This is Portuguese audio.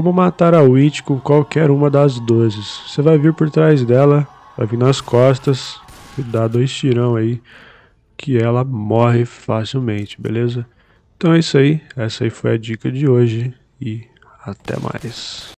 como matar a Witch com qualquer uma das dozes. Você vai vir por trás dela, vai vir nas costas e dar dois tirão aí, que ela morre facilmente, beleza? Então é isso aí, essa aí foi a dica de hoje e até mais.